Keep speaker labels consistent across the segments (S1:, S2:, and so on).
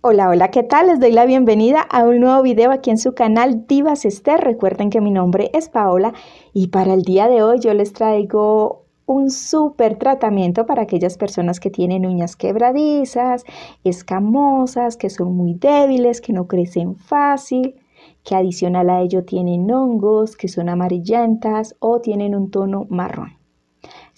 S1: Hola, hola, ¿qué tal? Les doy la bienvenida a un nuevo video aquí en su canal Divas Esther. Recuerden que mi nombre es Paola y para el día de hoy yo les traigo un súper tratamiento para aquellas personas que tienen uñas quebradizas, escamosas, que son muy débiles, que no crecen fácil, que adicional a ello tienen hongos, que son amarillentas o tienen un tono marrón.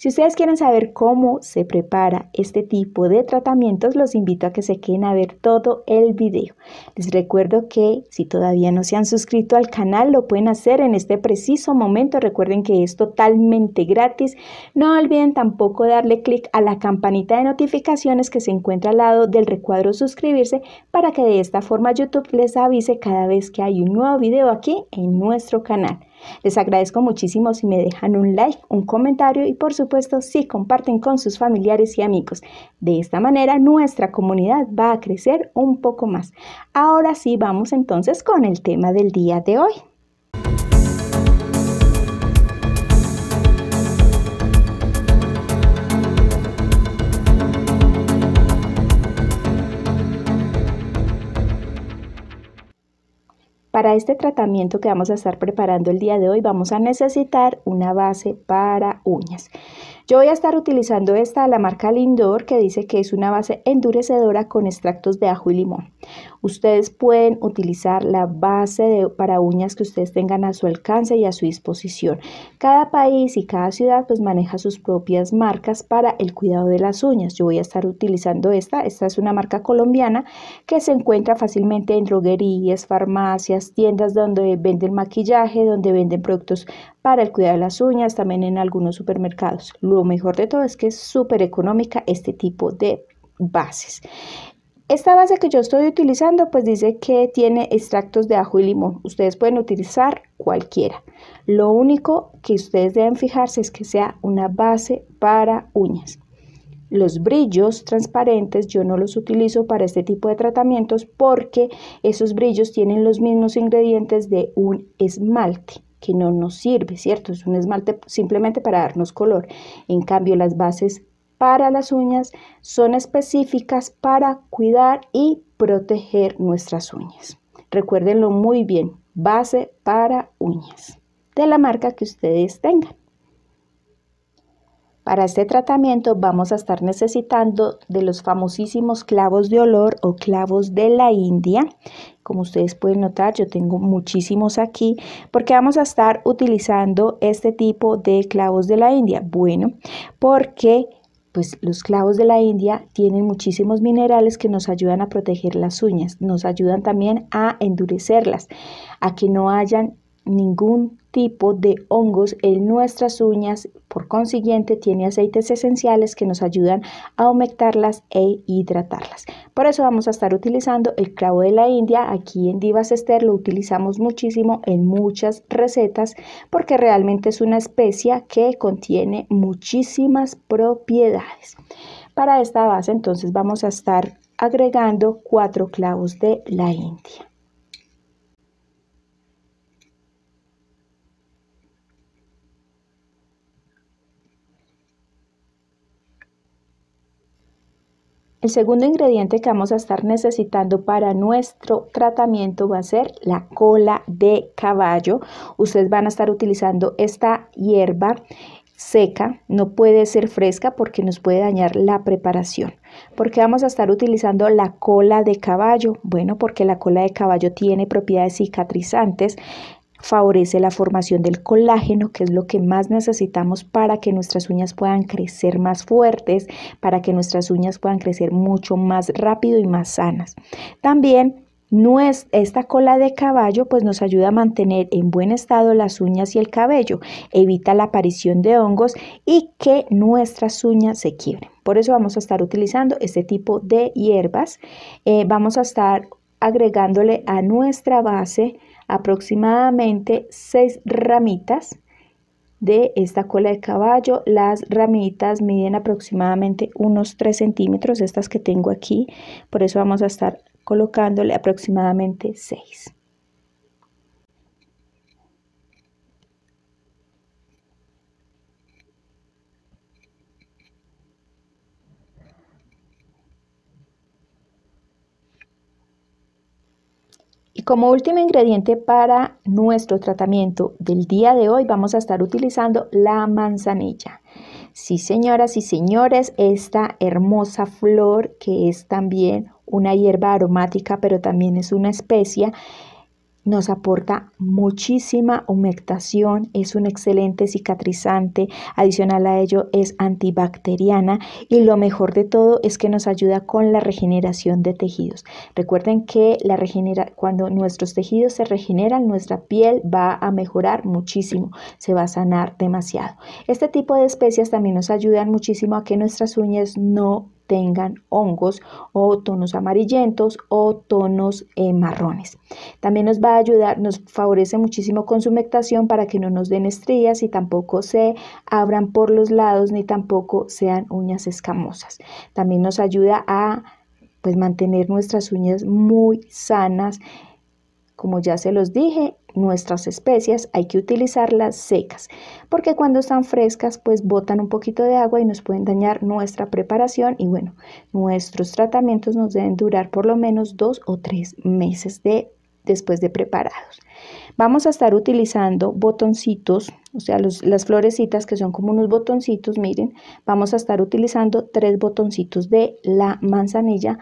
S1: Si ustedes quieren saber cómo se prepara este tipo de tratamientos, los invito a que se queden a ver todo el video. Les recuerdo que si todavía no se han suscrito al canal, lo pueden hacer en este preciso momento. Recuerden que es totalmente gratis. No olviden tampoco darle clic a la campanita de notificaciones que se encuentra al lado del recuadro suscribirse para que de esta forma YouTube les avise cada vez que hay un nuevo video aquí en nuestro canal. Les agradezco muchísimo si me dejan un like, un comentario y por supuesto si comparten con sus familiares y amigos. De esta manera nuestra comunidad va a crecer un poco más. Ahora sí, vamos entonces con el tema del día de hoy. Para este tratamiento que vamos a estar preparando el día de hoy vamos a necesitar una base para uñas. Yo voy a estar utilizando esta de la marca Lindor que dice que es una base endurecedora con extractos de ajo y limón. Ustedes pueden utilizar la base de, para uñas que ustedes tengan a su alcance y a su disposición. Cada país y cada ciudad pues maneja sus propias marcas para el cuidado de las uñas. Yo voy a estar utilizando esta. Esta es una marca colombiana que se encuentra fácilmente en droguerías, farmacias, tiendas donde venden maquillaje, donde venden productos para el cuidado de las uñas, también en algunos supermercados. Lo mejor de todo es que es súper económica este tipo de bases. Esta base que yo estoy utilizando pues dice que tiene extractos de ajo y limón. Ustedes pueden utilizar cualquiera. Lo único que ustedes deben fijarse es que sea una base para uñas. Los brillos transparentes yo no los utilizo para este tipo de tratamientos porque esos brillos tienen los mismos ingredientes de un esmalte que no nos sirve, ¿cierto? Es un esmalte simplemente para darnos color. En cambio, las bases para las uñas son específicas para cuidar y proteger nuestras uñas. Recuérdenlo muy bien, base para uñas de la marca que ustedes tengan. Para este tratamiento vamos a estar necesitando de los famosísimos clavos de olor o clavos de la India. Como ustedes pueden notar, yo tengo muchísimos aquí porque vamos a estar utilizando este tipo de clavos de la India. Bueno, porque pues los clavos de la India tienen muchísimos minerales que nos ayudan a proteger las uñas, nos ayudan también a endurecerlas, a que no hayan ningún tipo de hongos en nuestras uñas por consiguiente, tiene aceites esenciales que nos ayudan a humectarlas e hidratarlas. Por eso vamos a estar utilizando el clavo de la India. Aquí en Divas Esther lo utilizamos muchísimo en muchas recetas porque realmente es una especia que contiene muchísimas propiedades. Para esta base entonces vamos a estar agregando cuatro clavos de la India. El segundo ingrediente que vamos a estar necesitando para nuestro tratamiento va a ser la cola de caballo. Ustedes van a estar utilizando esta hierba seca, no puede ser fresca porque nos puede dañar la preparación. ¿Por qué vamos a estar utilizando la cola de caballo? Bueno, porque la cola de caballo tiene propiedades cicatrizantes, favorece la formación del colágeno, que es lo que más necesitamos para que nuestras uñas puedan crecer más fuertes, para que nuestras uñas puedan crecer mucho más rápido y más sanas. También esta cola de caballo pues nos ayuda a mantener en buen estado las uñas y el cabello, evita la aparición de hongos y que nuestras uñas se quiebren. Por eso vamos a estar utilizando este tipo de hierbas. Eh, vamos a estar agregándole a nuestra base aproximadamente seis ramitas de esta cola de caballo. Las ramitas miden aproximadamente unos 3 centímetros, estas que tengo aquí, por eso vamos a estar colocándole aproximadamente 6. Y como último ingrediente para nuestro tratamiento del día de hoy vamos a estar utilizando la manzanilla. Sí, señoras y señores, esta hermosa flor que es también una hierba aromática, pero también es una especia, nos aporta muchísima humectación, es un excelente cicatrizante, adicional a ello es antibacteriana y lo mejor de todo es que nos ayuda con la regeneración de tejidos. Recuerden que la regenera, cuando nuestros tejidos se regeneran, nuestra piel va a mejorar muchísimo, se va a sanar demasiado. Este tipo de especias también nos ayudan muchísimo a que nuestras uñas no tengan hongos o tonos amarillentos o tonos eh, marrones. También nos va a ayudar, nos favorece muchísimo con su mectación para que no nos den estrías y tampoco se abran por los lados ni tampoco sean uñas escamosas. También nos ayuda a pues mantener nuestras uñas muy sanas como ya se los dije, nuestras especias hay que utilizarlas secas, porque cuando están frescas pues botan un poquito de agua y nos pueden dañar nuestra preparación y bueno, nuestros tratamientos nos deben durar por lo menos dos o tres meses de, después de preparados. Vamos a estar utilizando botoncitos, o sea, las florecitas que son como unos botoncitos, miren, vamos a estar utilizando tres botoncitos de la manzanilla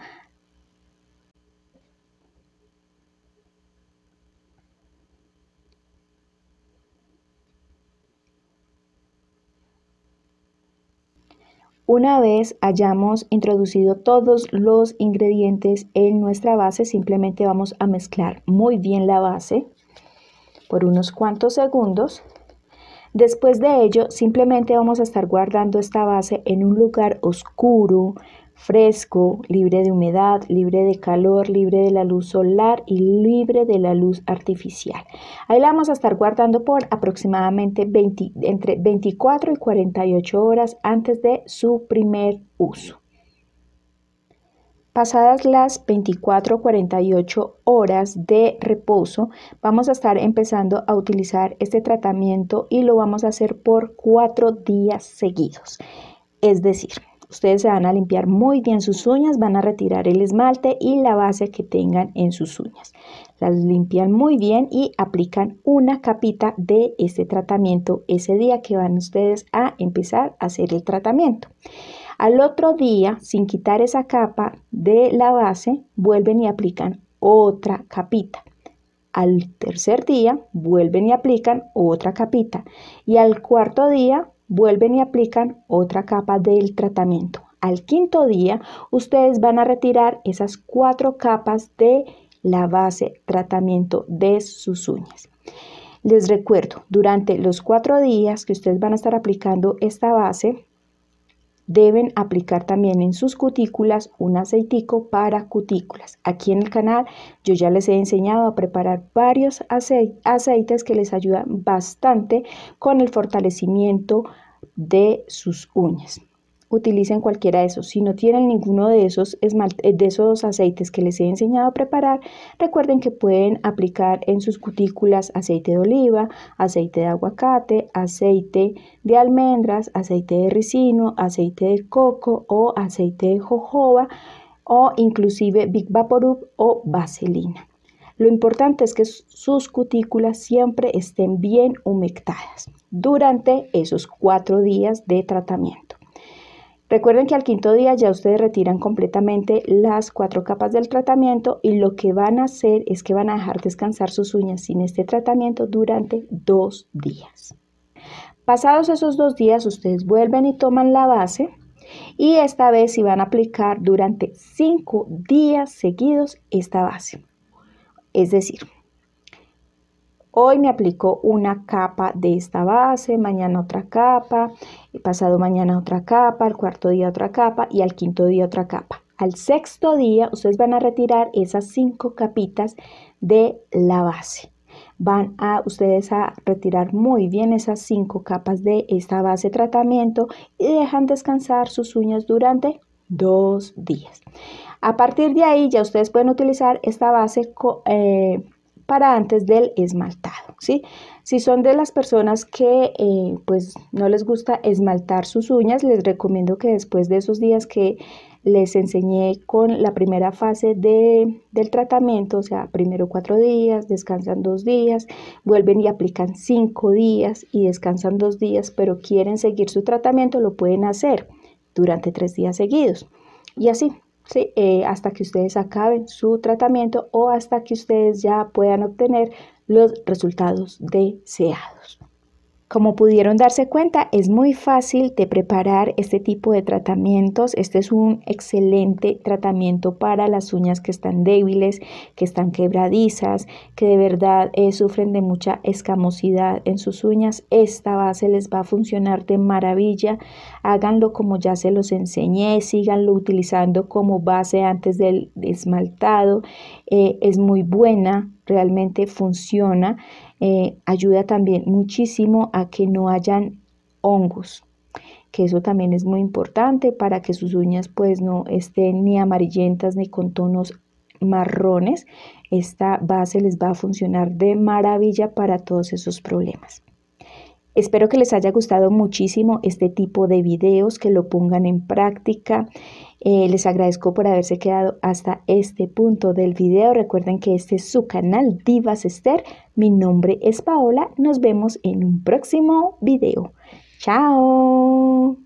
S1: Una vez hayamos introducido todos los ingredientes en nuestra base, simplemente vamos a mezclar muy bien la base por unos cuantos segundos. Después de ello, simplemente vamos a estar guardando esta base en un lugar oscuro, fresco, libre de humedad, libre de calor, libre de la luz solar y libre de la luz artificial. Ahí la vamos a estar guardando por aproximadamente entre 24 y 48 horas antes de su primer uso. Pasadas las 24-48 horas de reposo, vamos a estar empezando a utilizar este tratamiento y lo vamos a hacer por cuatro días seguidos. Es decir, Ustedes se van a limpiar muy bien sus uñas, van a retirar el esmalte y la base que tengan en sus uñas. Las limpian muy bien y aplican una capita de este tratamiento ese día que van ustedes a empezar a hacer el tratamiento. Al otro día, sin quitar esa capa de la base, vuelven y aplican otra capita. Al tercer día vuelven y aplican otra capita. Y al cuarto día vuelven y aplican otra capa del tratamiento. Al quinto día, ustedes van a retirar esas cuatro capas de la base tratamiento de sus uñas. Les recuerdo, durante los cuatro días que ustedes van a estar aplicando esta base, deben aplicar también en sus cutículas un aceitico para cutículas. Aquí en el canal yo ya les he enseñado a preparar varios aceites que les ayudan bastante con el fortalecimiento de sus uñas utilicen cualquiera de esos. Si no tienen ninguno de esos, eh, de aceites que les he enseñado a preparar, recuerden que pueden aplicar en sus cutículas aceite de oliva, aceite de aguacate, aceite de almendras, aceite de ricino, aceite de coco o aceite de jojoba o inclusive Big Vaporub o vaselina. Lo importante es que sus cutículas siempre estén bien humectadas durante esos cuatro días de tratamiento. Recuerden que al quinto día ya ustedes retiran completamente las cuatro capas del tratamiento y lo que van a hacer es que van a dejar descansar sus uñas sin este tratamiento durante dos días. Pasados esos dos días, ustedes vuelven y toman la base y esta vez si van a aplicar durante cinco días seguidos esta base. Es decir, Hoy me aplico una capa de esta base, mañana otra capa, pasado mañana otra capa, al cuarto día otra capa y al quinto día otra capa. Al sexto día ustedes van a retirar esas cinco capitas de la base. Van a ustedes a retirar muy bien esas cinco capas de esta base de tratamiento y dejan descansar sus uñas durante dos días. A partir de ahí ya ustedes pueden utilizar esta base eh, para antes del esmaltado, ¿sí? Si son de las personas que eh, pues no les gusta esmaltar sus uñas, les recomiendo que después de esos días que les enseñé con la primera fase de, del tratamiento, o sea, primero cuatro días, descansan dos días, vuelven y aplican cinco días y descansan dos días, pero quieren seguir su tratamiento, lo pueden hacer durante tres días seguidos. Y así, eh, hasta que ustedes acaben su tratamiento o hasta que ustedes ya puedan obtener los resultados deseados. Como pudieron darse cuenta, es muy fácil de preparar este tipo de tratamientos. Este es un excelente tratamiento para las uñas que están débiles, que están quebradizas, que de verdad eh, sufren de mucha escamosidad en sus uñas. Esta base les va a funcionar de maravilla. Háganlo como ya se los enseñé, síganlo utilizando como base antes del esmaltado. Eh, es muy buena, realmente funciona, eh, ayuda también muchísimo a que no hayan hongos que eso también es muy importante para que sus uñas pues no estén ni amarillentas ni con tonos marrones. Esta base les va a funcionar de maravilla para todos esos problemas. Espero que les haya gustado muchísimo este tipo de videos, que lo pongan en práctica. Eh, les agradezco por haberse quedado hasta este punto del video. Recuerden que este es su canal Divas Esther. Mi nombre es Paola. Nos vemos en un próximo video. Chao.